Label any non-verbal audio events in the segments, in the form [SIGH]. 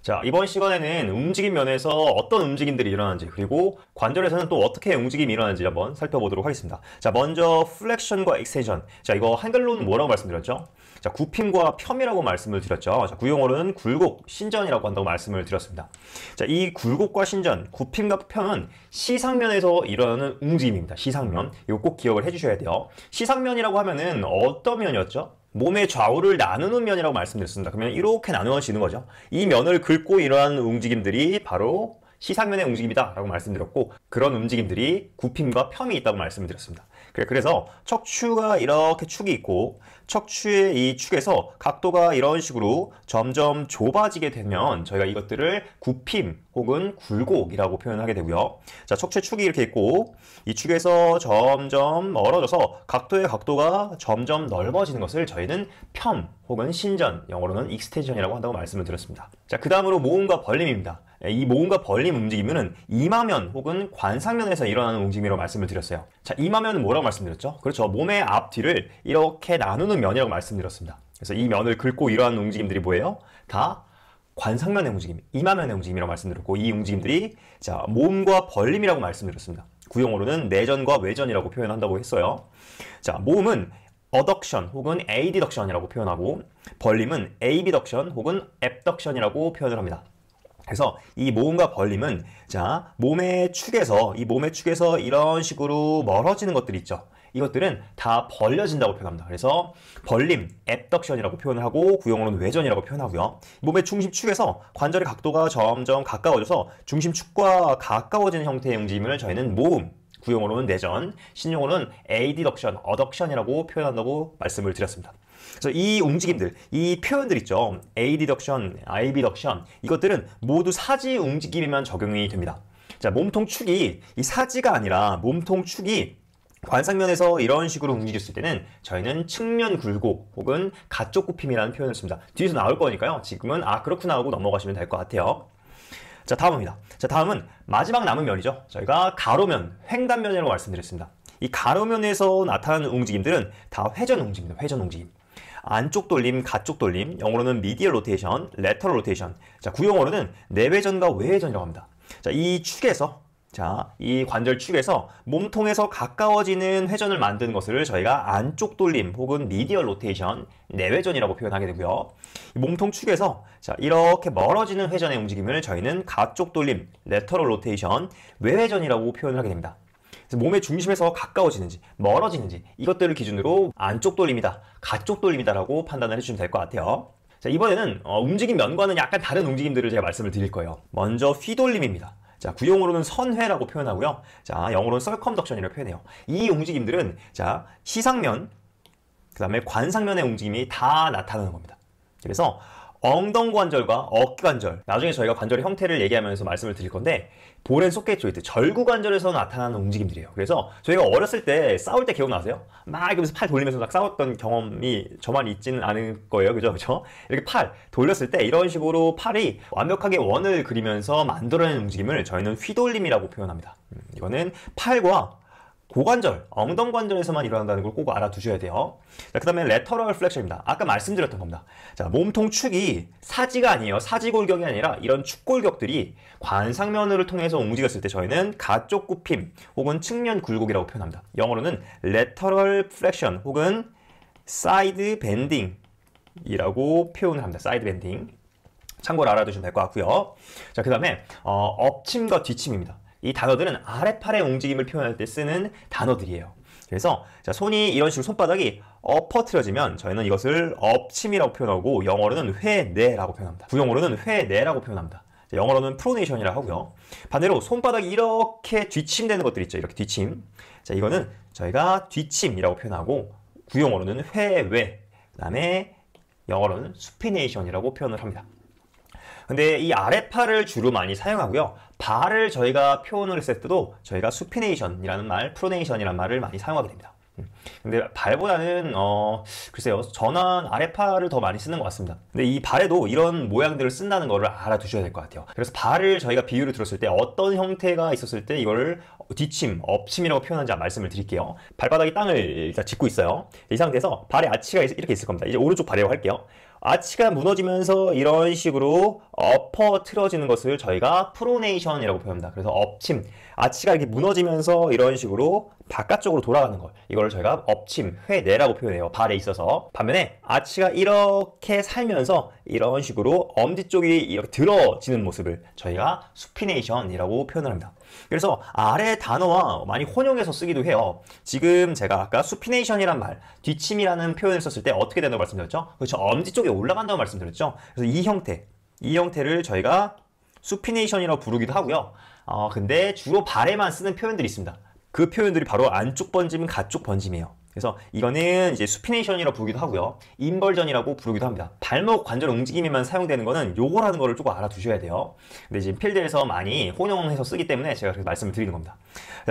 자 이번 시간에는 움직임 면에서 어떤 움직임들이 일어나는지 그리고 관절에서는 또 어떻게 움직임이 일어나는지 한번 살펴보도록 하겠습니다 자 먼저 플렉션과 엑스텐션 자 이거 한글로는 뭐라고 말씀드렸죠? 자 굽힘과 폄이라고 말씀을 드렸죠 자 구용어로는 그 굴곡, 신전이라고 한다고 말씀을 드렸습니다 자이 굴곡과 신전, 굽힘과 폄은 시상면에서 일어나는 움직임입니다 시상면 이거 꼭 기억을 해주셔야 돼요 시상면이라고 하면은 어떤 면이었죠? 몸의 좌우를 나누는 면이라고 말씀드렸습니다. 그러면 이렇게 나누어지는 거죠. 이 면을 긁고 일어나는 움직임들이 바로 시상면의 움직임이다 라고 말씀드렸고 그런 움직임들이 굽힘과 폄이 있다고 말씀드렸습니다. 네, 그래서 척추가 이렇게 축이 있고 척추의 이 축에서 각도가 이런 식으로 점점 좁아지게 되면 저희가 이것들을 굽힘 혹은 굴곡이라고 표현하게 되고요. 자, 척추의 축이 이렇게 있고 이 축에서 점점 멀어져서 각도의 각도가 점점 넓어지는 것을 저희는 편 혹은 신전, 영어로는 익스텐션이라고 한다고 말씀을 드렸습니다. 자, 그 다음으로 모음과 벌림입니다. 예, 이 모음과 벌림 움직임은 이마면 혹은 관상면에서 일어나는 움직임이라고 말씀을 드렸어요. 자, 이마면은 뭐라고 말씀드렸죠? 그렇죠. 몸의 앞뒤를 이렇게 나누는 면이라고 말씀드렸습니다. 그래서 이 면을 긁고 일어나는 움직임들이 뭐예요? 다 관상면의 움직임, 이마면의 움직임이라고 말씀드렸고 이 움직임들이 자 모음과 벌림이라고 말씀드렸습니다. 구용어로는 내전과 외전이라고 표현한다고 했어요. 자 모음은 어덕션 혹은 에이디덕션이라고 표현하고 벌림은 에이비덕션 혹은 앱덕션이라고 표현을 합니다. 그래서 이 모음과 벌림은 자 몸의 축에서 이 몸의 축에서 이런 식으로 멀어지는 것들 있죠. 이것들은 다 벌려진다고 표현합니다. 그래서 벌림, 앱덕션이라고 표현을 하고 구형으로는 외전이라고 표현하고요. 몸의 중심축에서 관절의 각도가 점점 가까워져서 중심축과 가까워지는 형태의 움직임을 저희는 모음, 구형으로는 내전, 신용으로는 에이디덕션, 어덕션이라고 표현한다고 말씀을 드렸습니다. 그래서 이 움직임들, 이 표현들 있죠. A 디덕션, I 비덕션 이것들은 모두 사지 움직임에만 적용이 됩니다. 자, 몸통 축이 이 사지가 아니라 몸통 축이 관상면에서 이런 식으로 움직였을 때는 저희는 측면 굴곡 혹은 가쪽 굽힘이라는 표현을 씁니다. 뒤에서 나올 거니까요. 지금은 아 그렇구나 하고 넘어가시면 될 것 같아요. 자 다음입니다. 자 다음은 마지막 남은 면이죠. 저희가 가로면, 횡단면이라고 말씀드렸습니다. 이 가로면에서 나타나는 움직임들은 다 회전 움직입니다. 회전 움직임. 안쪽 돌림, 가쪽 돌림, 영어로는 미디어 로테이션, 레터럴 로테이션. 자, 구용어로는 내회전과 외회전이라고 합니다. 자, 이 축에서 자, 이 관절 축에서 몸통에서 가까워지는 회전을 만드는 것을 저희가 안쪽 돌림 혹은 미디어 로테이션, 내회전이라고 표현하게 되고요. 몸통 축에서 자, 이렇게 멀어지는 회전의 움직임을 저희는 가쪽 돌림, 레터럴 로테이션, 외회전이라고 표현을 하게 됩니다. 몸의 중심에서 가까워지는지 멀어지는지 이것들을 기준으로 안쪽 돌림이다, 가쪽 돌림이다라고 판단을 해주시면 될 것 같아요. 자 이번에는 어, 움직임 면과는 약간 다른 움직임들을 제가 말씀을 드릴 거예요. 먼저 휘돌림입니다. 자, 구용으로는 선회라고 표현하고요. 자, 영어로는 썰컴덕션이라고 표현해요. 이 움직임들은 자, 시상면, 그 다음에 관상면의 움직임이 다 나타나는 겁니다. 그래서 엉덩 관절과 어깨 관절 나중에 저희가 관절의 형태를 얘기하면서 말씀을 드릴 건데 볼엔 소켓 조이트 절구 관절에서 나타나는 움직임들이에요 그래서 저희가 어렸을 때 싸울 때 기억나세요? 막이렇게팔 돌리면서 막 싸웠던 경험이 저만 있지는 않을 거예요 그죠 그죠 이렇게 팔 돌렸을 때 이런 식으로 팔이 완벽하게 원을 그리면서 만들어낸 움직임을 저희는 휘돌림이라고 표현합니다 음, 이거는 팔과 고관절, 엉덩 관절에서만 일어난다는 걸 꼭 알아두셔야 돼요. 자, 그 다음에 레터럴 플렉션입니다. 아까 말씀드렸던 겁니다. 자, 몸통 축이 사지가 아니에요. 사지골격이 아니라 이런 축골격들이 관상면을 통해서 움직였을 때 저희는 가쪽 굽힘 혹은 측면 굴곡이라고 표현합니다. 영어로는 레터럴 플렉션 혹은 사이드 밴딩이라고 표현을 합니다. 사이드 밴딩. 참고로 알아두시면 될 것 같고요. 자, 그 다음에 어, 엎침과 뒤침입니다. 이 단어들은 아래 팔의 움직임을 표현할 때 쓰는 단어들이에요. 그래서 자, 손이 이런 식으로 손바닥이 엎어트려지면 저희는 이것을 엎침이라고 표현하고 영어로는 회내라고 표현합니다. 부용어로는 회내라고 표현합니다. 영어로는 프로네이션이라고 하고요. 반대로 손바닥이 이렇게 뒤침되는 것들 있죠. 이렇게 뒤침. 자, 이거는 저희가 뒤침이라고 표현하고 구용어로는 회외, 그 다음에 영어로는 스피네이션이라고 표현을 합니다. 근데 이아래팔을 주로 많이 사용하고요. 발을 저희가 표현을 했을 때도 저희가 수피네이션이라는 말, 프로네이션이라는 말을 많이 사용하게 됩니다. 음. 근데 발보다는 어 글쎄요 전환 아래팔을더 많이 쓰는 것 같습니다 근데 이 발에도 이런 모양들을 쓴다는 것을 알아두셔야 될 것 같아요 그래서 발을 저희가 비유를 들었을 때 어떤 형태가 있었을 때 이걸 뒤침, 엎침이라고 표현하는지 말씀을 드릴게요 발바닥이 땅을 일 짚고 있어요 이 상태에서 발의 아치가 이렇게 있을 겁니다 이제 오른쪽 발이라고 할게요 아치가 무너지면서 이런 식으로 엎어 틀어지는 것을 저희가 프로네이션이라고 표현합니다. 그래서 엎침, 아치가 이렇게 무너지면서 이런 식으로 바깥쪽으로 돌아가는 걸 이걸 저희가 엎침, 회내라고 표현해요. 발에 있어서. 반면에 아치가 이렇게 살면서 이런 식으로 엄지 쪽이 이렇게 들어지는 모습을 저희가 수피네이션이라고 표현을 합니다. 그래서 아래 단어와 많이 혼용해서 쓰기도 해요. 지금 제가 아까 수피네이션이란 말, 뒤침이라는 표현을 썼을 때 어떻게 된다고 말씀드렸죠? 그렇죠. 엄지 쪽에 올라간다고 말씀드렸죠. 그래서 이 형태, 이 형태를 저희가 수피네이션이라고 부르기도 하고요. 어, 근데 주로 발에만 쓰는 표현들이 있습니다. 그 표현들이 바로 안쪽 번짐, 가쪽 번짐이에요. 그래서 이거는 이제 수피네이션이라고 부르기도 하고요. 인벌전이라고 부르기도 합니다. 발목 관절 움직임에만 사용되는 거는 요거라는 거를 조금 알아두셔야 돼요. 근데 지금 필드에서 많이 혼용해서 쓰기 때문에 제가 그렇게 말씀을 드리는 겁니다.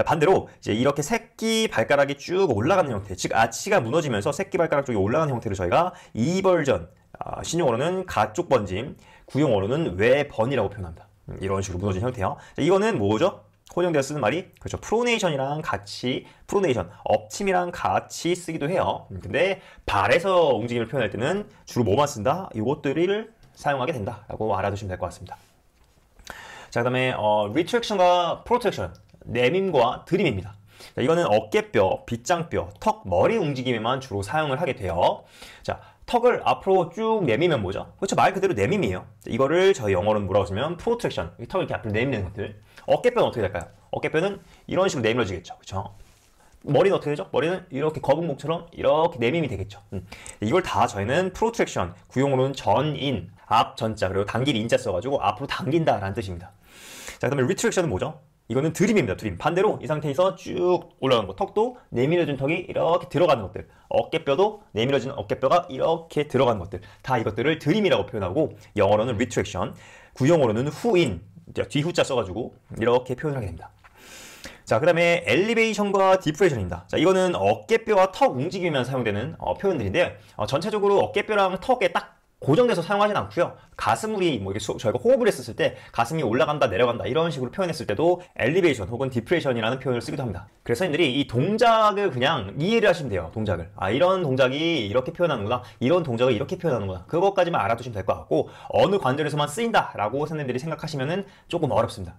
반대로 이제 이렇게 새끼 발가락이 쭉 올라가는 형태, 즉 아치가 무너지면서 새끼 발가락 쪽이 올라가는 형태를 저희가 이벌전, 아, 신용어로는 가쪽 번짐, 구용어로는 외번이라고 표현합니다. 음, 이런 식으로 무너진 형태요. 이거는 뭐죠? 혼용되어 쓰는 말이 그렇죠. 프로네이션이랑 같이 프로네이션, 업침이랑 같이 쓰기도 해요. 근데 발에서 움직임을 표현할 때는 주로 뭐만 쓴다? 이것들을 사용하게 된다라고 알아두시면 될 것 같습니다. 자, 그다음에 어, 리트랙션과 프로텍션, 내밈과 드림입니다. 자, 이거는 어깨뼈, 빗장뼈, 턱, 머리 움직임에만 주로 사용을 하게 돼요. 자, 턱을 앞으로 쭉 내미면 뭐죠? 그렇죠 말 그대로 내밈이에요 이거를 저희 영어로 물어보시면 프로트랙션 턱을 이렇게 앞으로 내미는 것들 어깨뼈는 어떻게 될까요? 어깨뼈는 이런 식으로 내밀어지겠죠 그렇죠 머리는 어떻게 되죠? 머리는 이렇게 거북목처럼 이렇게 내밈이 되겠죠 음. 이걸 다 저희는 프로트랙션 구용으로는 전인 앞 전자 그리고 당길 인자 써가지고 앞으로 당긴다 라는 뜻입니다 자 그다음에 리트랙션은 뭐죠? 이거는 드림입니다. 드림. 반대로 이 상태에서 쭉 올라가는 거. 턱도 내밀어진 턱이 이렇게 들어가는 것들. 어깨뼈도 내밀어진 어깨뼈가 이렇게 들어가는 것들. 다 이것들을 드림이라고 표현하고 영어로는 retraction, 구형어로는 후인, 뒤후자 써가지고 이렇게 표현하게 됩니다. 자, 그 다음에 엘리베이션과 디프레션입니다. 자, 이거는 어깨뼈와 턱 움직이면 사용되는 어, 표현들인데 어, 전체적으로 어깨뼈랑 턱에 딱 고정돼서 사용하진 않고요. 가슴이 뭐 이게 수, 저희가 호흡을 했을 때 가슴이 올라간다 내려간다 이런 식으로 표현했을 때도 엘리베이션 혹은 디프레션이라는 표현을 쓰기도 합니다. 그래서 선생님들이이 동작을 그냥 이해를 하시면 돼요. 동작을 아 이런 동작이 이렇게 표현하는구나 이런 동작을 이렇게 표현하는구나 그것까지만 알아두시면 될 것 같고 어느 관절에서만 쓰인다라고 선생님들이 생각하시면은 조금 어렵습니다.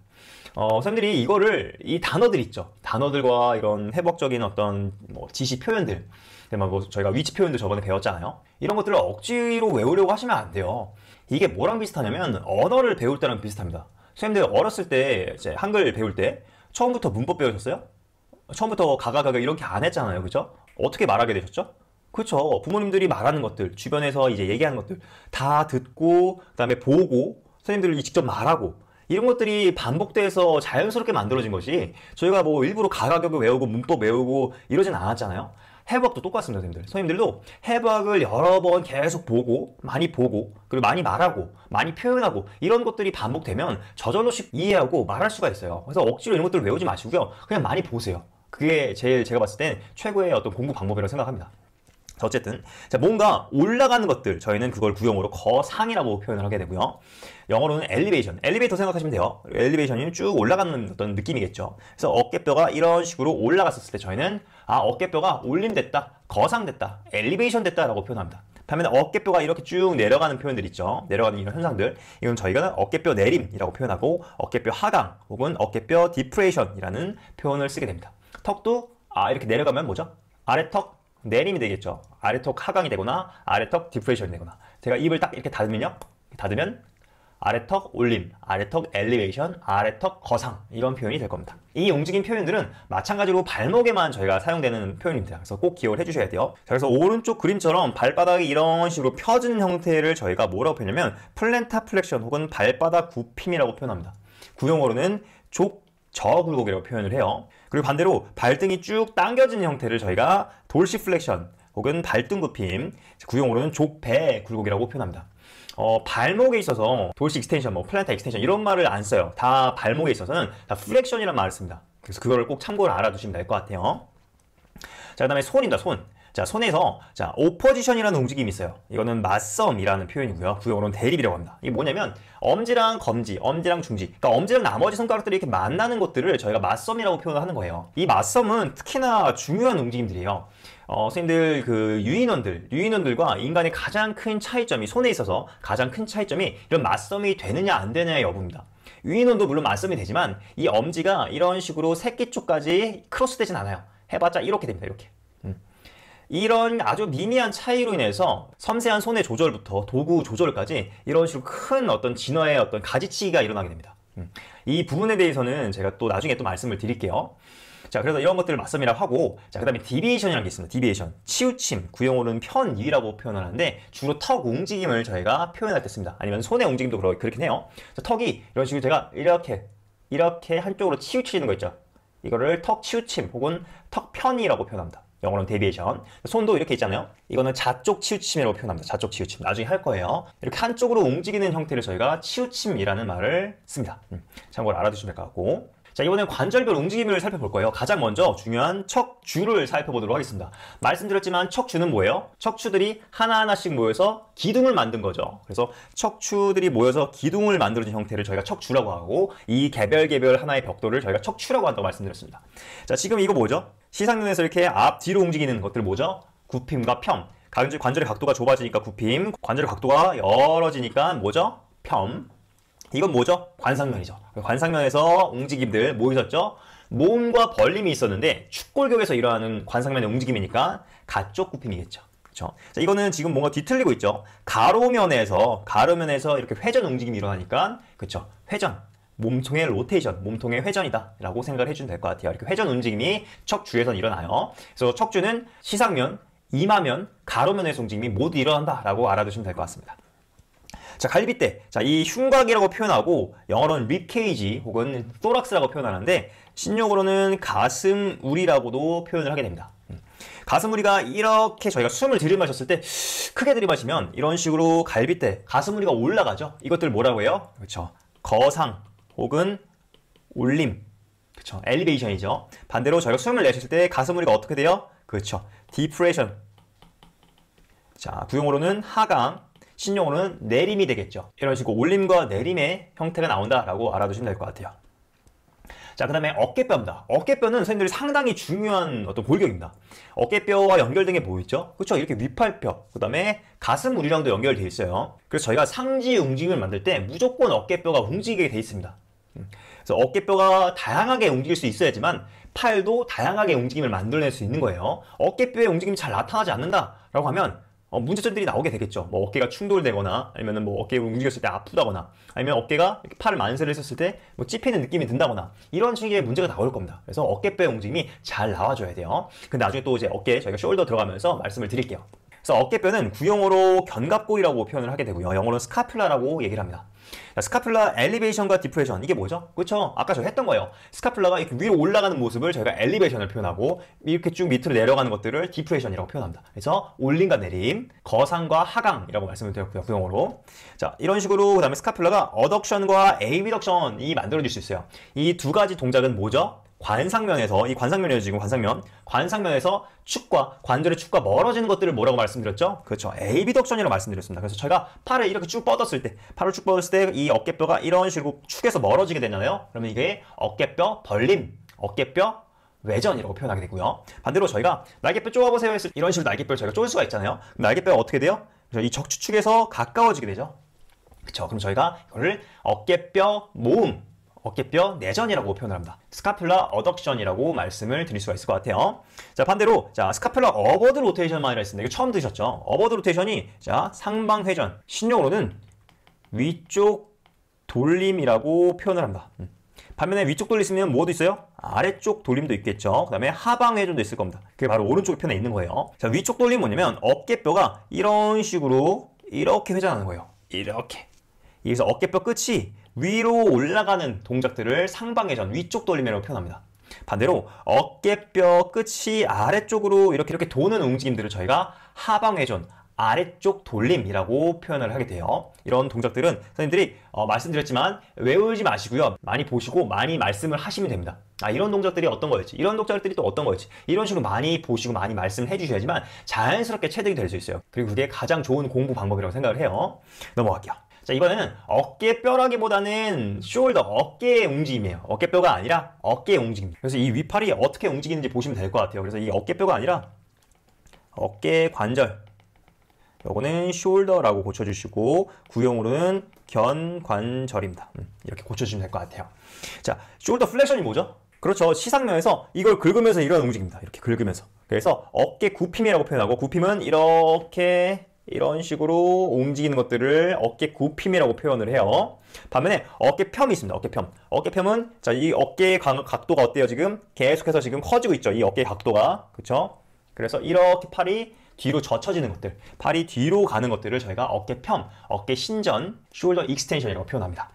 어, 선생님들이 이거를 이 단어들 있죠. 단어들과 이런 해법적인 어떤 뭐 지시 표현들 막뭐 네, 뭐, 저희가 위치 표현도 저번에 배웠잖아요. 이런 것들을 억지로 외우려고 하시면 안 돼요. 이게 뭐랑 비슷하냐면 언어를 배울 때랑 비슷합니다. 선생님들 어렸을 때 이제 한글 배울 때 처음부터 문법 배우셨어요? 처음부터 가가가가 이렇게 안 했잖아요. 그죠? 어떻게 말하게 되셨죠? 그렇죠. 부모님들이 말하는 것들, 주변에서 이제 얘기하는 것들 다 듣고 그다음에 보고 선생님들이 직접 말하고 이런 것들이 반복돼서 자연스럽게 만들어진 것이 저희가 뭐 일부러 가가격을 외우고 문법 외우고 이러진 않았잖아요. 해부학도 똑같습니다, 선생님들. 선생님들도 해부학을 여러 번 계속 보고, 많이 보고, 그리고 많이 말하고, 많이 표현하고, 이런 것들이 반복되면 저절로씩 이해하고 말할 수가 있어요. 그래서 억지로 이런 것들을 외우지 마시고요. 그냥 많이 보세요. 그게 제일 제가 봤을 땐 최고의 어떤 공부 방법이라고 생각합니다. 어쨌든 자, 뭔가 올라가는 것들 저희는 그걸 구형으로 거상이라고 표현을 하게 되고요. 영어로는 엘리베이션, 엘리베이터 생각하시면 돼요. 엘리베이션이 쭉 올라가는 어떤 느낌이겠죠. 그래서 어깨뼈가 이런 식으로 올라갔었을 때 저희는 아 어깨뼈가 올림됐다, 거상됐다, 엘리베이션 됐다라고 표현합니다. 반면에 어깨뼈가 이렇게 쭉 내려가는 표현들 있죠. 내려가는 이런 현상들. 이건 저희가 어깨뼈 내림이라고 표현하고 어깨뼈 하강 혹은 어깨뼈 디프레이션이라는 표현을 쓰게 됩니다. 턱도 아 이렇게 내려가면 뭐죠? 아래 턱 내림이 되겠죠. 아래턱 하강이 되거나 아래턱 디프레션이 이 되거나 제가 입을 딱 이렇게 닫으면요. 닫으면 아래턱 올림, 아래턱 엘리베이션, 아래턱 거상 이런 표현이 될 겁니다. 이 움직임 표현들은 마찬가지로 발목에만 저희가 사용되는 표현입니다. 그래서 꼭 기억을 해주셔야 돼요. 자, 그래서 오른쪽 그림처럼 발바닥이 이런 식으로 펴진 형태를 저희가 뭐라고 표현하면 플랜타 플렉션 혹은 발바닥 굽힘이라고 표현합니다. 구용어로는 족 저굴곡이라고 표현을 해요. 그리고 반대로 발등이 쭉 당겨진 형태를 저희가 돌시플렉션 혹은 발등 굽힘, 구용으로는 족배 굴곡이라고 표현합니다. 어, 발목에 있어서 돌시 익스텐션, 뭐플랜타 익스텐션 이런 말을 안 써요. 다 발목에 있어서는 다플렉션이라는 말을 씁니다. 그래서 그거를 꼭 참고를 알아두시면 될 것 같아요. 자, 그 다음에 손입니다, 손. 자, 손에서 자, 오퍼지션이라는 움직임이 있어요. 이거는 맞섬이라는 표현이고요. 구형으로는 대립이라고 합니다. 이게 뭐냐면 엄지랑 검지, 엄지랑 중지, 그러니까 엄지랑 나머지 손가락들이 이렇게 만나는 것들을 저희가 맞섬이라고 표현하는 거예요. 이 맞섬은 특히나 중요한 움직임들이에요. 어, 선생님들 그 유인원들, 유인원들과 인간의 가장 큰 차이점이 손에 있어서 가장 큰 차이점이 이런 맞섬이 되느냐 안 되느냐의 여부입니다. 유인원도 물론 맞섬이 되지만 이 엄지가 이런 식으로 새끼 쪽까지 크로스되진 않아요. 해봤자 이렇게 됩니다. 이렇게. 이런 아주 미미한 차이로 인해서 섬세한 손의 조절부터 도구 조절까지 이런 식으로 큰 어떤 진화의 어떤 가지치기가 일어나게 됩니다. 음. 이 부분에 대해서는 제가 또 나중에 또 말씀을 드릴게요. 자 그래서 이런 것들을 맞섬이라고 하고 자그 다음에 디비에이션이라는 게 있습니다 디비에이션 치우침 구형으로는 편이라고 표현하는데 주로 턱 움직임을 저희가 표현할 때 씁니다 아니면 손의 움직임도 그렇, 그렇긴 해요 자, 턱이 이런 식으로 제가 이렇게 이렇게 한쪽으로 치우치는 거 있죠 이거를 턱 치우침 혹은 턱 편이라고 표현합니다 영어로는 데비에이션 손도 이렇게 있잖아요 이거는 좌쪽 치우침이라고 표현합니다 좌쪽 치우침 나중에 할 거예요 이렇게 한쪽으로 움직이는 형태를 저희가 치우침이라는 말을 씁니다 음, 참고로 알아두시면 될 것 같고 자 이번엔 관절별 움직임을 살펴볼 거예요 가장 먼저 중요한 척주를 살펴보도록 하겠습니다 말씀드렸지만 척주는 뭐예요? 척추들이 하나하나씩 모여서 기둥을 만든 거죠 그래서 척추들이 모여서 기둥을 만들어진 형태를 저희가 척추라고 하고 이 개별 개별 하나의 벽돌을 저희가 척추라고 한다고 말씀드렸습니다 자 지금 이거 뭐죠? 시상면에서 이렇게 앞, 뒤로 움직이는 것들 뭐죠? 굽힘과 편. 관절, 관절의 각도가 좁아지니까 굽힘, 관절의 각도가 열어지니까 뭐죠? 편. 이건 뭐죠? 관상면이죠. 관상면에서 움직임들 뭐 있었죠? 모음과 벌림이 있었는데 축골격에서 일어나는 관상면의 움직임이니까 가쪽 굽힘이겠죠. 죠 자, 이거는 지금 뭔가 뒤틀리고 있죠. 가로면에서 가로면에서 이렇게 회전 움직임이 일어나니까 그렇죠. 회전. 몸통의 로테이션, 몸통의 회전이다 라고 생각을 해주면 될 것 같아요. 이렇게 회전 움직임이 척주에선 일어나요. 그래서 척주는 시상면, 이마면, 가로면의 움직임이 모두 일어난다 라고 알아두시면 될 것 같습니다. 자, 갈비뼈. 자, 이 흉곽이라고 표현하고 영어로는 립케이지 혹은 또락스라고 표현하는데 신용으로는 가슴우리라고도 표현을 하게 됩니다. 음. 가슴우리가 이렇게 저희가 숨을 들이마셨을 때 크게 들이마시면 이런 식으로 갈비뼈, 가슴우리가 올라가죠. 이것들 뭐라고 해요? 그렇죠. 거상, 혹은 올림, 그쵸? 엘리베이션이죠. 반대로 저희가 수염을 내셨을 때 가슴 우리가 어떻게 돼요? 그쵸 디프레션. 자, 구용으로는 하강, 신용으로는 내림이 되겠죠. 이런 식으로 올림과 내림의 형태가 나온다라고 알아두시면 될 것 같아요. 자, 그 다음에 어깨뼈입니다. 어깨뼈는 선생님들이 상당히 중요한 어떤 골격입니다. 어깨뼈와 연결된 게보이죠 뭐 그렇죠 이렇게 위팔뼈, 그 다음에 가슴 우리랑도 연결되어 있어요. 그래서 저희가 상지 움직임을 만들 때 무조건 어깨뼈가 움직이게 돼 있습니다. 음. 그래서 어깨뼈가 다양하게 움직일 수 있어야지만 팔도 다양하게 움직임을 만들어낼 수 있는 거예요. 어깨뼈의 움직임이 잘 나타나지 않는다라고 하면 어, 문제점들이 나오게 되겠죠. 뭐 어깨가 충돌되거나 아니면 뭐 어깨가 움직였을 때 아프다거나 아니면 어깨가 팔을 만세를 했을 때뭐 찝히는 느낌이 든다거나 이런 식의 문제가 나올 겁니다. 그래서 어깨뼈의 움직임이 잘 나와줘야 돼요. 그 나중에 또 이제 어깨 저희가 숄더 들어가면서 말씀을 드릴게요. 그래서 어깨뼈는 구형으로 견갑골이라고 표현을 하게 되고요. 영어로 스카퓰라라고 얘기를 합니다. 자, 스카플라 엘리베이션과 디프레션 이게 뭐죠? 그렇죠? 아까 저 했던 거예요. 스카플라가 이렇게 위로 올라가는 모습을 저희가 엘리베이션을 표현하고 이렇게 쭉 밑으로 내려가는 것들을 디프레션이라고 표현합니다. 그래서 올림과 내림, 거상과 하강이라고 말씀을 드렸고요. 구용으로 그 자, 이런 식으로 그다음에 스카플라가 어덕션과 에이비덕션이 만들어질 수 있어요. 이 두 가지 동작은 뭐죠? 관상면에서 이 관상면이에요 지금 관상면 관상면에서 축과 관절의 축과 멀어지는 것들을 뭐라고 말씀드렸죠? 그렇죠 AB덕선이라고 말씀드렸습니다 그래서 저희가 팔을 이렇게 쭉 뻗었을 때 팔을 쭉 뻗었을 때 이 어깨뼈가 이런 식으로 축에서 멀어지게 되잖아요 그러면 이게 어깨뼈 벌림 어깨뼈 외전이라고 표현하게 되고요 반대로 저희가 날개뼈 쪼아보세요 했을 때 이런 식으로 날개뼈를 저희가 쪼을 수가 있잖아요 날개뼈가 어떻게 돼요? 이 적추축에서 가까워지게 되죠 그렇죠 그럼 저희가 이거를 어깨뼈 모음 어깨뼈 내전이라고 표현을 합니다. 스카퓰라 어덕션이라고 말씀을 드릴 수가 있을 것 같아요. 자 반대로 자 스카퓰라 어버드 로테이션만이라 했습니다. 이거 처음 드셨죠? 어버드 로테이션이 자 상방 회전 신용으로는 위쪽 돌림이라고 표현을 합니다. 음. 반면에 위쪽 돌리시면 뭐도 있어요? 아래쪽 돌림도 있겠죠. 그 다음에 하방 회전도 있을 겁니다. 그게 바로 오른쪽 편에 있는 거예요. 자 위쪽 돌림 뭐냐면 어깨뼈가 이런 식으로 이렇게 회전하는 거예요. 이렇게. 여기서 어깨뼈 끝이 위로 올라가는 동작들을 상방회전, 위쪽 돌림이라고 표현합니다. 반대로 어깨뼈 끝이 아래쪽으로 이렇게 이렇게 도는 움직임들을 저희가 하방회전, 아래쪽 돌림이라고 표현을 하게 돼요. 이런 동작들은 선생님들이 어, 말씀드렸지만 외우지 마시고요. 많이 보시고 많이 말씀을 하시면 됩니다. 아 이런 동작들이 어떤 거였지? 이런 동작들이 또 어떤 거였지? 이런 식으로 많이 보시고 많이 말씀 해주셔야지만 자연스럽게 체득이 될 수 있어요. 그리고 그게 가장 좋은 공부 방법이라고 생각을 해요. 넘어갈게요. 자이거는 어깨 뼈라기보다는 숄더 어깨의 움직임이에요 어깨뼈가 아니라 어깨의 움직임 그래서 이 위팔이 어떻게 움직이는지 보시면 될 것 같아요 그래서 이 어깨뼈가 아니라 어깨 관절 요거는 숄더라고 고쳐주시고 구형으로는 견관절입니다 음, 이렇게 고쳐주시면 될 것 같아요 자 숄더 플렉션이 뭐죠? 그렇죠 시상면에서 이걸 긁으면서 이런 움직입니다 이렇게 긁으면서 그래서 어깨 굽힘이라고 표현하고 굽힘은 이렇게 이런 식으로 움직이는 것들을 어깨 굽힘이라고 표현을 해요. 반면에 어깨 폄이 있습니다. 어깨 편. 어깨 폄은 자, 이 어깨의 각도가 어때요? 지금 계속해서 지금 커지고 있죠. 이 어깨 각도가. 그렇죠? 그래서 이렇게 팔이 뒤로 젖혀지는 것들, 팔이 뒤로 가는 것들을 저희가 어깨 편, 어깨 신전, 숄더 익스텐션이라고 표현합니다.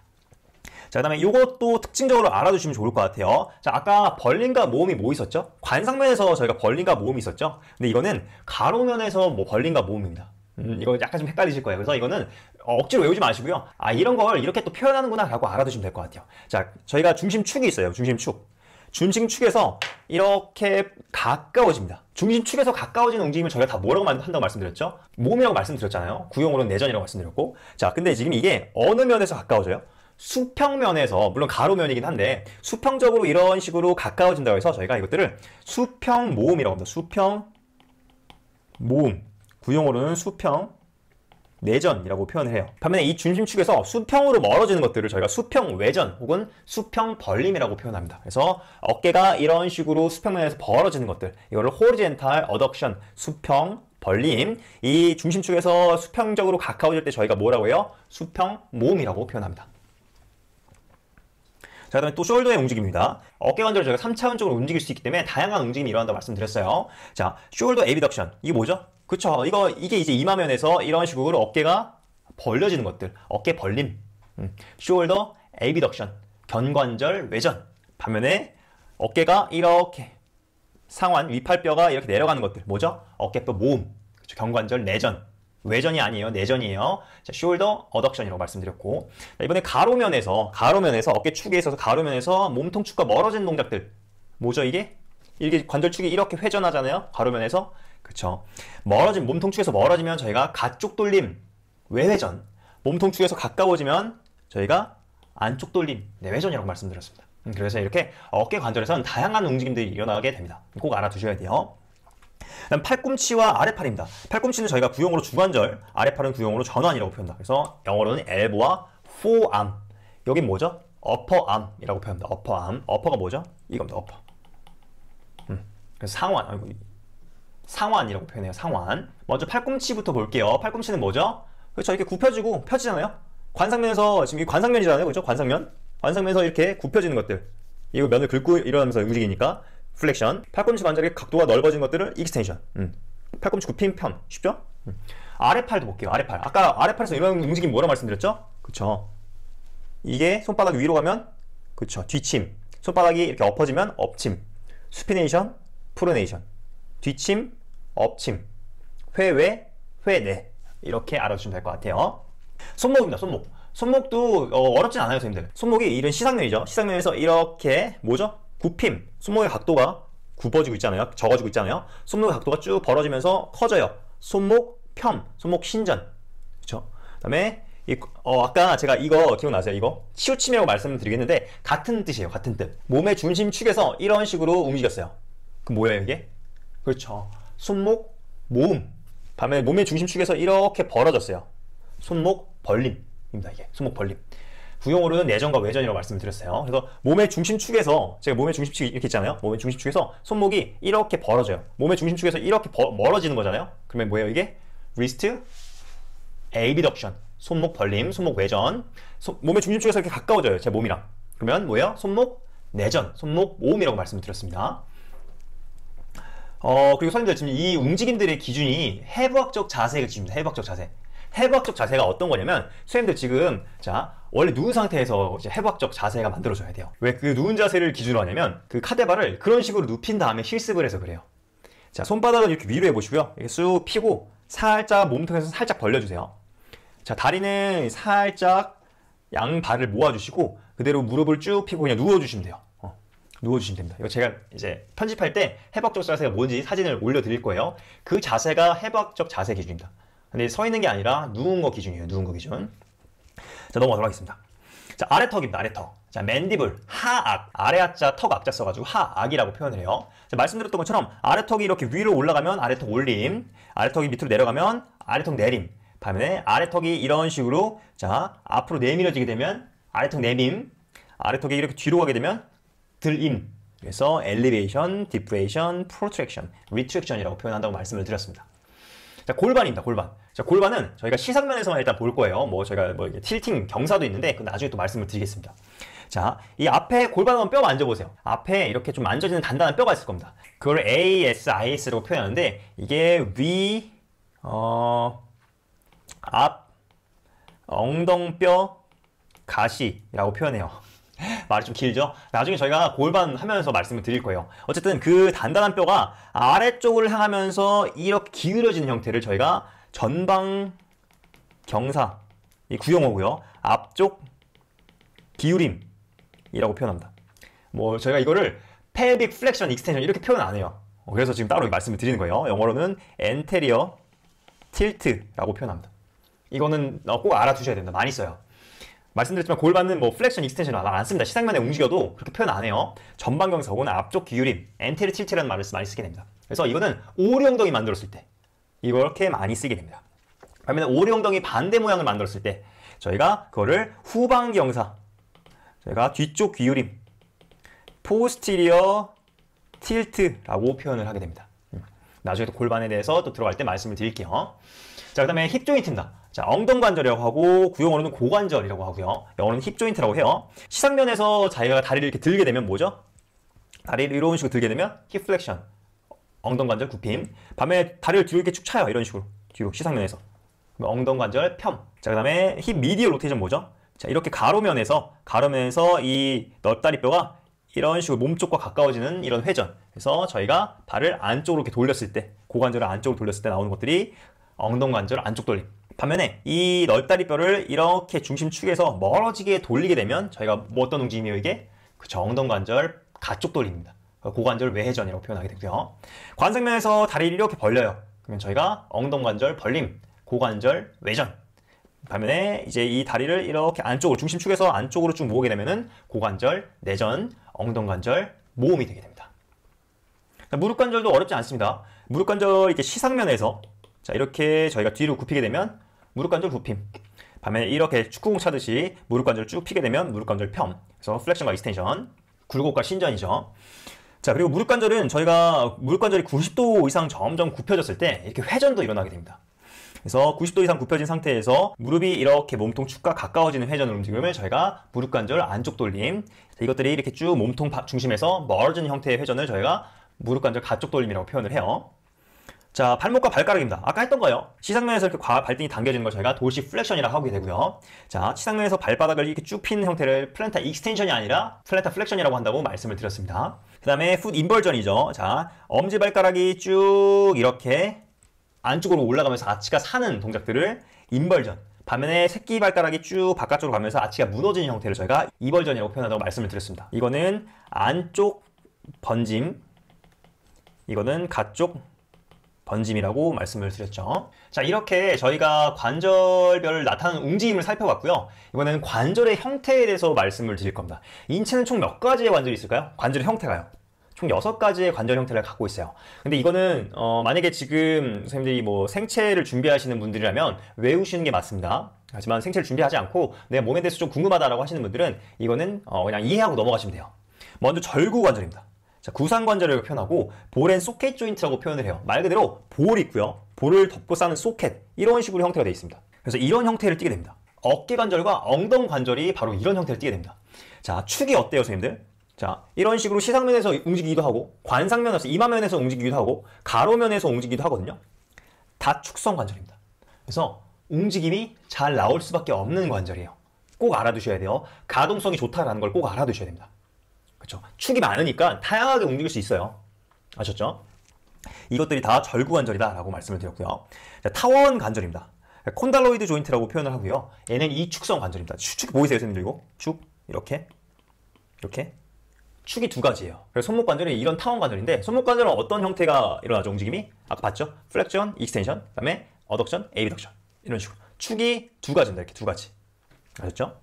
자, 그 다음에 이것도 특징적으로 알아두시면 좋을 것 같아요. 자, 아까 벌린과 모음이 뭐 있었죠? 관상면에서 저희가 벌린과 모음이 있었죠? 근데 이거는 가로면에서 뭐 벌린과 모음입니다. 음, 이거 약간 좀 헷갈리실 거예요. 그래서 이거는 억지로 외우지 마시고요. 아, 이런 걸 이렇게 또 표현하는구나 라고 알아두시면 될 것 같아요. 자, 저희가 중심축이 있어요. 중심축. 중심축에서 이렇게 가까워집니다. 중심축에서 가까워지는 움직임을 저희가 다 뭐라고 한다고 말씀드렸죠? 몸이라고 말씀드렸잖아요. 구형으로는 내전이라고 말씀드렸고. 자, 근데 지금 이게 어느 면에서 가까워져요? 수평면에서 물론 가로면이긴 한데 수평적으로 이런 식으로 가까워진다고 해서 저희가 이것들을 수평 모음이라고 합니다. 수평 모음. 부용어로는 수평, 내전이라고 표현을 해요. 반면에 이 중심축에서 수평으로 멀어지는 것들을 저희가 수평 외전 혹은 수평 벌림이라고 표현합니다. 그래서 어깨가 이런 식으로 수평면에서 벌어지는 것들 이거를 호리젠탈 어덕션, 수평 벌림 이 중심축에서 수평적으로 가까워질 때 저희가 뭐라고 해요? 수평 모음이라고 표현합니다. 자, 그 다음에 또 숄더의 움직임입니다. 어깨 관절을 저희가 3차원적으로 움직일 수 있기 때문에 다양한 움직임이 일어난다고 말씀드렸어요. 자, 숄더 에비덕션. 이게 뭐죠? 그쵸. 이거, 이게 이제 이마면에서 이런 식으로 어깨가 벌려지는 것들. 어깨 벌림. 음. 숄더, 에비덕션. 견관절, 외전. 반면에 어깨가 이렇게 상완, 위팔뼈가 이렇게 내려가는 것들. 뭐죠? 어깨뼈 모음. 그쵸. 견관절, 내전. 외전이 아니에요. 내전이에요. 자, 숄더 어덕션이라고 말씀드렸고 자, 이번에 가로면에서 가로면에서 어깨 축에 있어서 가로면에서 몸통 축과 멀어진 동작들 뭐죠 이게? 이게 관절축이 이렇게 회전하잖아요. 가로면에서 그렇죠? 멀어진 몸통 축에서 멀어지면 저희가 가쪽 돌림 외회전 몸통 축에서 가까워지면 저희가 안쪽 돌림 내회전이라고 말씀드렸습니다. 음, 그래서 이렇게 어깨 관절에선 다양한 움직임들이 일어나게 됩니다. 꼭 알아두셔야 돼요. 다음 팔꿈치와 아래팔입니다. 팔꿈치는 저희가 구형으로 주관절, 아래팔은 구형으로 전완이라고 표현합니다. 그래서 영어로는 엘보와 포암. 여긴 뭐죠? 어퍼암이라고 표현합니다. 어퍼암. 어퍼가 뭐죠? 이겁니다. 어퍼. 음. 그래서 상완. 아이고, 상완이라고 표현해요. 상완. 먼저 팔꿈치부터 볼게요. 팔꿈치는 뭐죠? 그렇죠. 이렇게 굽혀지고 펴지잖아요. 관상면에서 지금 이 관상면이잖아요. 그렇죠? 관상면. 관상면에서 이렇게 굽혀지는 것들. 이거 면을 긁고 일어나면서 움직이니까 플렉션. 팔꿈치 관절의 각도가 넓어진 것들을 익스텐션. 음. 팔꿈치 굽힌 편. 쉽죠? 음. 아래팔도 볼게요. 아래팔. 아까 아래팔에서 이런 움직임 뭐라 고 말씀드렸죠? 그렇죠. 이게 손바닥 위로 가면 그렇죠. 뒤침. 손바닥이 이렇게 엎어지면 엎침. 수피네이션, 프로네이션. 뒤침, 엎침, 회외, 회내 이렇게 알아주시면 될 것 같아요 손목입니다 손목 손목도 어, 렵진 않아요 선생님들 손목이 이런 시상면이죠 시상면에서 이렇게 뭐죠? 굽힘 손목의 각도가 굽어지고 있잖아요 적어지고 있잖아요 손목의 각도가 쭉 벌어지면서 커져요 손목 편, 손목 신전 그죠그 다음에 이, 어, 아까 제가 이거 기억나세요? 이거 치우침이라고 말씀드리겠는데 같은 뜻이에요 같은 뜻 몸의 중심축에서 이런 식으로 움직였어요 그 뭐예요 이게? 그렇죠. 손목, 몸. 밤에 몸의 중심축에서 이렇게 벌어졌어요. 손목 벌림입니다. 이게 손목 벌림. 구용으로는 내전과 외전이라고 말씀드렸어요. 을 그래서 몸의 중심축에서 제가 몸의 중심축이 이렇게 있잖아요. 몸의 중심축에서 손목이 이렇게 벌어져요. 몸의 중심축에서 이렇게 버, 멀어지는 거잖아요. 그러면 뭐예요? 이게 리스트 에이비덕션 손목 벌림, 손목 외전. 소, 몸의 중심축에서 이렇게 가까워져요. 제 몸이랑. 그러면 뭐예요? 손목 내전, 손목 모음이라고 말씀드렸습니다. 을 어, 그리고 선생님들 지금 이 움직임들의 기준이 해부학적 자세가 기준입니다. 해부학적 자세. 해부학적 자세가 어떤 거냐면 선생님들 지금 자 원래 누운 상태에서 이제 해부학적 자세가 만들어져야 돼요. 왜 그 누운 자세를 기준으로 하냐면 그 카데바를 그런 식으로 눕힌 다음에 실습을 해서 그래요. 자 손바닥은 이렇게 위로 해보시고요. 이렇게 쑥 피고 살짝 몸통에서 살짝 벌려주세요. 자 다리는 살짝 양발을 모아주시고 그대로 무릎을 쭉 피고 그냥 누워주시면 돼요. 누워주시면 됩니다. 이거 제가 이제 편집할 때 해박적 자세가 뭔지 사진을 올려드릴 거예요. 그 자세가 해박적 자세 기준입니다. 근데 서 있는 게 아니라 누운 거 기준이에요. 누운 거 기준. 자, 넘어가도록 하겠습니다. 자, 아래 턱입니다. 아래 턱. 자, 맨디블, 하악, 아래 하자, 턱 앞자 써가지고 하악이라고 표현을 해요. 자, 말씀드렸던 것처럼 아래 턱이 이렇게 위로 올라가면 아래 턱 올림, 아래 턱이 밑으로 내려가면 아래 턱 내림. 반면에 아래 턱이 이런 식으로 자 앞으로 내밀어지게 되면 아래 턱 내림, 아래 턱이 이렇게 뒤로 가게 되면 들임 그래서 엘리베이션, 디프레이션, 프로트랙션, 리트랙션이라고 표현한다고 말씀을 드렸습니다. 자, 골반입니다. 골반. 자, 골반은 저희가 시상면에서만 일단 볼 거예요. 뭐 저희가 뭐 이게 틸팅 경사도 있는데 그 나중에 또 말씀을 드리겠습니다. 자, 이 앞에 골반 한번 뼈 만져보세요. 앞에 이렇게 좀 만져지는 단단한 뼈가 있을 겁니다. 그걸 ASIS라고 표현하는데 이게 위, 어, 앞, 엉덩뼈, 가시라고 표현해요. [LAUGHS] 말이 좀 길죠? 나중에 저희가 골반 하면서 말씀을 드릴 거예요. 어쨌든 그 단단한 뼈가 아래쪽을 향하면서 이렇게 기울어지는 형태를 저희가 전방 경사, 이 구용어고요. 앞쪽 기울임이라고 표현합니다. 뭐 저희가 이거를 pelvic flexion, extension 이렇게 표현 안 해요. 어, 그래서 지금 따로 말씀을 드리는 거예요. 영어로는 anterior tilt라고 표현합니다. 이거는 어, 꼭 알아두셔야 됩니다. 많이 써요. 말씀드렸지만 골반은 뭐 플렉션, 익스텐션 안 씁니다. 시상면에 움직여도 그렇게 표현 안 해요. 전방경사 혹은 앞쪽 기울임, 엔테리 틸체라는 말을 많이 쓰게 됩니다. 그래서 이거는 오류 엉덩이 만들었을 때 이렇게 많이 쓰게 됩니다. 반면 오류 엉덩이 반대 모양을 만들었을 때 저희가 그거를 후방경사, 저희가 뒤쪽 기울임, 포스티리어 틸트라고 표현을 하게 됩니다. 음. 나중에 또 골반에 대해서 또 들어갈 때 말씀을 드릴게요. 자, 그 다음에 힙 조인트입니다. 자, 엉덩 관절이라고 하고 구용어로는 고관절이라고 하고요. 영어로는 힙 조인트라고 해요. 시상면에서 자기가 다리를 이렇게 들게 되면 뭐죠? 다리를 이런 식으로 들게 되면 힙 플렉션, 엉덩 관절 굽힘. 밤에 다리를 뒤로 이렇게 축 차요. 이런 식으로 뒤로 시상면에서. 엉덩 관절 편. 자, 그다음에 힙 미디어 로테이션 뭐죠? 자, 이렇게 가로면에서 가로면에서 이 넓다리뼈가 이런 식으로 몸쪽과 가까워지는 이런 회전. 그래서 저희가 발을 안쪽으로 이렇게 돌렸을 때, 고관절을 안쪽으로 돌렸을 때 나오는 것들이 엉덩 관절 안쪽 돌림. 반면에 이널다리뼈를 이렇게 중심축에서 멀어지게 돌리게 되면 저희가 뭐 어떤 움직임이에요 이게? 그쵸 엉덩관절 가쪽 돌립니다 그러니까 고관절 외회전이라고 표현하게 되고요 관상면에서 다리를 이렇게 벌려요 그러면 저희가 엉덩관절 벌림 고관절 외전 반면에 이제 이 다리를 이렇게 안쪽으로 중심축에서 안쪽으로 쭉 모으게 되면은 고관절 내전 엉덩관절 모음이 되게 됩니다 그러니까 무릎관절도 어렵지 않습니다 무릎관절 이렇게 시상면에서 자 이렇게 저희가 뒤로 굽히게 되면 무릎관절 굽힘. 반면에 이렇게 축구공 차듯이 무릎관절 을쭉 피게 되면 무릎관절 편. 그래서 플렉션과 익스텐션, 굴곡과 신전이죠. 자 그리고 무릎관절은 저희가 무릎관절이 90도 이상 점점 굽혀졌을 때 이렇게 회전도 일어나게 됩니다. 그래서 90도 이상 굽혀진 상태에서 무릎이 이렇게 몸통 축과 가까워지는 회전 움직이면 저희가 무릎관절 안쪽 돌림 이것들이 이렇게 쭉 몸통 중심에서 멀어지는 형태의 회전을 저희가 무릎관절 가쪽 돌림이라고 표현을 해요. 자, 팔목과 발가락입니다. 아까 했던 거요. 시상면에서 이렇게 발등이 당겨지는 걸 저희가 도시 플렉션이라고 하게 되고요. 자, 시상면에서 발바닥을 이렇게 쭉 핀 형태를 플랜타 익스텐션이 아니라 플랜타 플렉션이라고 한다고 말씀을 드렸습니다. 그 다음에 풋 인벌전이죠. 자, 엄지발가락이 쭉 이렇게 안쪽으로 올라가면서 아치가 사는 동작들을 인벌전 반면에 새끼 발가락이 쭉 바깥쪽으로 가면서 아치가 무너지는 형태를 저희가 이벌전이라고 표현한다고 말씀을 드렸습니다. 이거는 안쪽 번짐, 이거는 가쪽 번짐이라고 말씀을 드렸죠. 자, 이렇게 저희가 관절별 나타나는 움직임을 살펴봤고요. 이번에는 관절의 형태에 대해서 말씀을 드릴 겁니다. 인체는 총 몇 가지의 관절이 있을까요? 관절의 형태가요. 총 6가지의 관절 형태를 갖고 있어요. 근데 이거는 어, 만약에 지금 선생님들이 뭐 생체를 준비하시는 분들이라면 외우시는 게 맞습니다. 하지만 생체를 준비하지 않고 내 몸에 대해서 좀 궁금하다라고 하시는 분들은 이거는 어, 그냥 이해하고 넘어가시면 돼요. 먼저 절구 관절입니다. 자, 구상관절이라고 표현하고 볼엔 소켓 조인트라고 표현을 해요. 말 그대로 볼이 있고요. 볼을 덮고 싸는 소켓 이런 식으로 형태가 되어 있습니다. 그래서 이런 형태를 띄게 됩니다. 어깨 관절과 엉덩 관절이 바로 이런 형태를 띄게 됩니다. 자, 축이 어때요, 선생님들? 자, 이런 식으로 시상면에서 움직이기도 하고 관상면에서 이마면에서 움직이기도 하고 가로면에서 움직이기도 하거든요. 다 축성 관절입니다. 그래서 움직임이 잘 나올 수밖에 없는 관절이에요. 꼭 알아두셔야 돼요. 가동성이 좋다라는 걸 꼭 알아두셔야 됩니다. 그렇죠? 축이 많으니까 다양하게 움직일 수 있어요. 아셨죠? 이것들이 다 절구관절이다라고 말씀을 드렸고요. 자, 타원 관절입니다. 콘달로이드 조인트라고 표현을 하고요. 얘는 이축성 관절입니다. 축축 보이세요, 선생님 들 이거? 축 이렇게 이렇게 축이 두 가지예요. 그래서 손목 관절은 이런 타원 관절인데 손목 관절은 어떤 형태가 일어나죠? 움직임이 아까 봤죠? 플렉션, 익스텐션, 그다음에 어덕션, 에이비덕션 이런 식으로 축이 두 가지입니다. 이렇게 두 가지 아셨죠?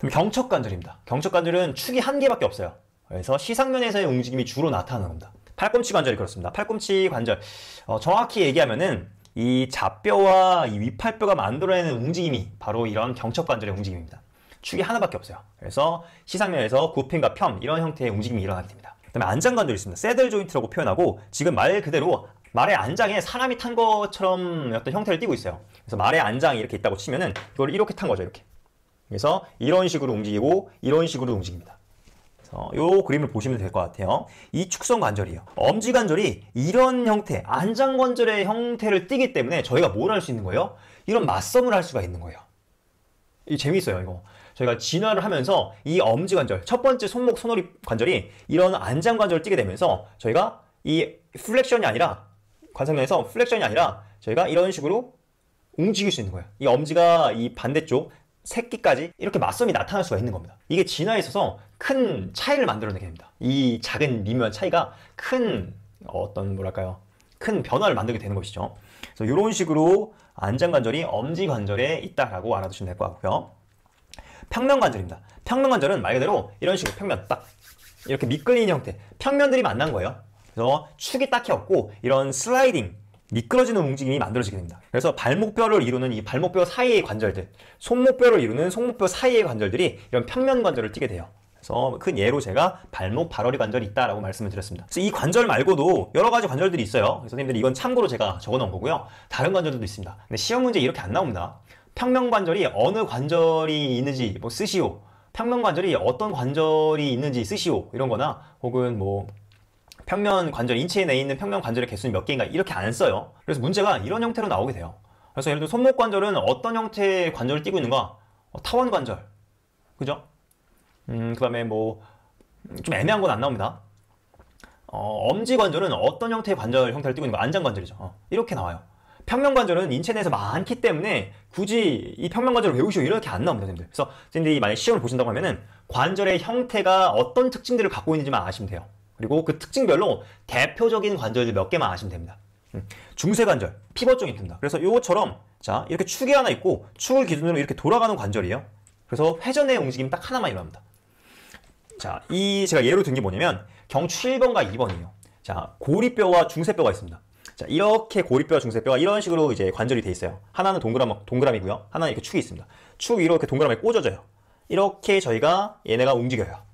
그럼 경첩관절입니다경첩관절은 축이 한 개밖에 없어요. 그래서 시상면에서의 움직임이 주로 나타나는 겁니다. 팔꿈치 관절이 그렇습니다. 팔꿈치 관절 어, 정확히 얘기하면은 이잡뼈와이위팔뼈가 만들어내는 움직임이 바로 이런 경첩관절의 움직임입니다. 축이 하나밖에 없어요. 그래서 시상면에서 굽힘과 편 이런 형태의 움직임이 일어나게 됩니다. 그다음에 안장관절이 있습니다. 세들 조인트라고 표현하고 지금 말 그대로 말의 안장에 사람이 탄 것처럼 어떤 형태를 띠고 있어요. 그래서 말의 안장이 이렇게 있다고 치면은 이걸 이렇게 탄 거죠, 이렇게. 그래서 이런 식으로 움직이고 이런 식으로 움직입니다. 요 그림을 보시면 될 것 같아요. 이 축성 관절이에요. 엄지 관절이 이런 형태, 안장 관절의 형태를 띠기 때문에 저희가 뭘 할 수 있는 거예요? 이런 맞섬을 할 수가 있는 거예요. 이 재미있어요, 이거. 저희가 진화를 하면서 이 엄지 관절, 첫 번째 손목 손오리 관절이 이런 안장 관절을 띠게 되면서 저희가 이 플렉션이 아니라 관상면에서 플렉션이 아니라 저희가 이런 식으로 움직일 수 있는 거예요. 이 엄지가 이 반대쪽 새끼까지 이렇게 맞섬이 나타날 수가 있는 겁니다. 이게 진화에 있어서 큰 차이를 만들어내게 됩니다. 이 작은 미묘한 차이가 큰 어, 어떤 뭐랄까요 큰 변화를 만들게 되는 것이죠. 그래서 이런 식으로 안장관절이 엄지관절에 있다라고 알아두시면 될 것 같고요. 평면관절입니다. 평면관절은 말 그대로 이런 식으로 평면 딱 이렇게 미끌리는 형태 평면들이 만난 거예요. 그래서 축이 딱히 없고 이런 슬라이딩 미끄러지는 움직임이 만들어지게 됩니다. 그래서 발목뼈를 이루는 이 발목뼈 사이의 관절들, 손목뼈를 이루는 손목뼈 사이의 관절들이 이런 평면 관절을 띄게 돼요. 그래서 큰 예로 제가 발목 발어리 관절이 있다라고 말씀을 드렸습니다. 그래서 이 관절 말고도 여러 가지 관절들이 있어요. 그래서 선생님들 이건 참고로 제가 적어놓은 거고요. 다른 관절들도 있습니다. 근데 시험 문제 이렇게 안 나옵니다. 평면 관절이 어느 관절이 있는지 뭐 쓰시오. 평면 관절이 어떤 관절이 있는지 쓰시오. 이런 거나 혹은 뭐 평면 관절, 인체에 있는 평면 관절의 개수는 몇 개인가 이렇게 안 써요. 그래서 문제가 이런 형태로 나오게 돼요. 그래서 예를 들어 손목 관절은 어떤 형태의 관절을 띄고 있는가? 어, 타원 관절, 그죠? 음, 그 다음에 뭐 좀 애매한 건 안 나옵니다. 어, 엄지 관절은 어떤 형태의 관절 형태를 띄고 있는 가 안장 관절이죠. 어, 이렇게 나와요. 평면 관절은 인체 내에서 많기 때문에 굳이 이 평면 관절을 외우시오 이렇게 안 나옵니다, 선생님들. 그래서 선생님들이 만약 시험을 보신다고 하면은 관절의 형태가 어떤 특징들을 갖고 있는지만 아시면 돼요. 그리고 그 특징별로 대표적인 관절들 몇 개만 아시면 됩니다. 음, 중세관절, 피벗 쪽이 있니다 그래서 이것처럼 자 이렇게 축이 하나 있고 축을 기준으로 이렇게 돌아가는 관절이에요. 그래서 회전의 움직임 딱 하나만 일어납니다. 자, 이 제가 예로 든 게 뭐냐면 경추 1번과 2번이에요. 자, 고리뼈와 중세뼈가 있습니다. 자, 이렇게 고리뼈와 중세뼈가 이런 식으로 이제 관절이 돼 있어요. 하나는 동그라미, 동그라미고요. 하나는 이렇게 축이 있습니다. 축위 이렇게 동그라미에 꽂아져요. 이렇게 저희가 얘네가 움직여요.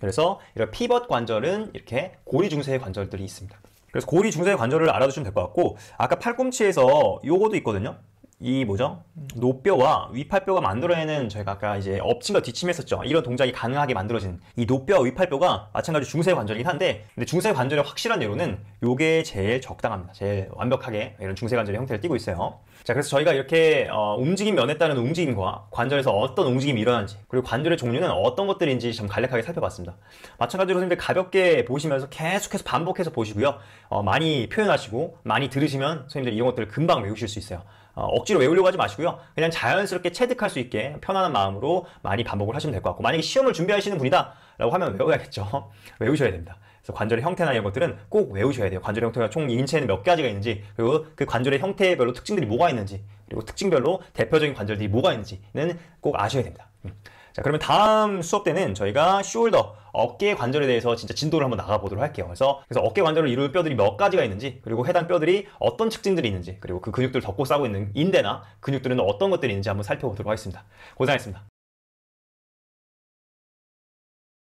그래서 이런 피벗 관절은 이렇게 고리 중세의 관절들이 있습니다. 그래서 고리 중세의 관절을 알아두시면 될 것 같고 아까 팔꿈치에서 요거도 있거든요. 이 뭐죠? 노뼈와 위팔뼈가 만들어내는 저희가 아까 이제 엎친과 뒤침했었죠. 이런 동작이 가능하게 만들어진 이 노뼈와 위팔뼈가 마찬가지 중세 관절이긴 한데 근데 중세 관절의 확실한 예로는 요게 제일 적당합니다. 제일 완벽하게 이런 중세 관절의 형태를 띠고 있어요. 자 그래서 저희가 이렇게 어, 움직임 면에 따른 움직임과 관절에서 어떤 움직임이 일어나는지 그리고 관절의 종류는 어떤 것들인지 좀 간략하게 살펴봤습니다. 마찬가지로 선생님들 가볍게 보시면서 계속해서 반복해서 보시고요. 어, 많이 표현하시고 많이 들으시면 선생님들 이런 것들을 금방 외우실 수 있어요. 어, 억지로 외우려고 하지 마시고요. 그냥 자연스럽게 체득할 수 있게 편안한 마음으로 많이 반복을 하시면 될 것 같고 만약에 시험을 준비하시는 분이다 라고 하면 외워야겠죠. [LAUGHS] 외우셔야 됩니다. 그래서 관절의 형태나 이런 것들은 꼭 외우셔야 돼요. 관절의 형태가 총 인체에는 몇 가지가 있는지 그리고 그 관절의 형태별로 특징들이 뭐가 있는지 그리고 특징별로 대표적인 관절들이 뭐가 있는지는 꼭 아셔야 됩니다. 음. 자 그러면 다음 수업 때는 저희가 숄더 어깨 관절에 대해서 진짜 진도를 한번 나가보도록 할게요 그래서, 그래서 어깨 관절을 이루는 뼈들이 몇 가지가 있는지 그리고 해당 뼈들이 어떤 특징들이 있는지 그리고 그 근육들 을 덮고 싸고 있는 인대나 근육들은 어떤 것들이 있는지 한번 살펴보도록 하겠습니다 고생하셨습니다